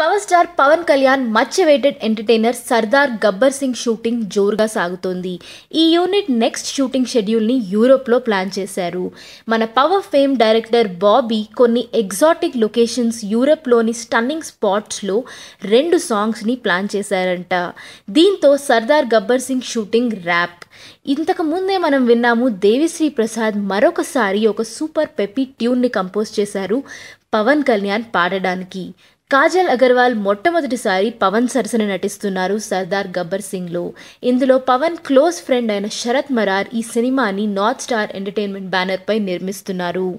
power star Pawan Kalyan much weighted entertainer Sardar Gabbar Singh shooting జోరుగా సాగుతోంది ఈ యూనిట్ నెక్స్ట్ షూటింగ్ షెడ్యూల్ని యూరోప్లో ప్లాన్ చేశారు మన పవర్ ఫేమ్ డైరెక్టర్ బాబీ కొన్ని ఎగ్జాటిక్ లొకేషన్స్ యూరోప్లోని స్టన్నింగ్ స్పాట్స్లో రెండు సాంగ్స్ని ప్లాన్ చేశారంట దీంతో సర్దార్ గబ్బర్ సింగ్ షూటింగ్ ర్యాప్ ఇంతకు ముందే మనం విన్నాము దేవిశ్రీ ప్రసాద్ మరొకసారి ఒక సూపర్ పెప్పి ట్యూన్ని కంపోజ్ చేశారు పవన్ కళ్యాణ్ పాడడానికి కాజల్ అగర్వాల్ మొట్టమొదటిసారి పవన్ సరసన నటిస్తున్నారు సర్దార్ గబ్బర్ సింగ్లో ఇందులో పవన్ క్లోజ్ ఫ్రెండ్ అయిన శరత్ మరార్ ఈ సినిమాని నార్త్ స్టార్ ఎంటర్టైన్మెంట్ బ్యానర్పై నిర్మిస్తున్నారు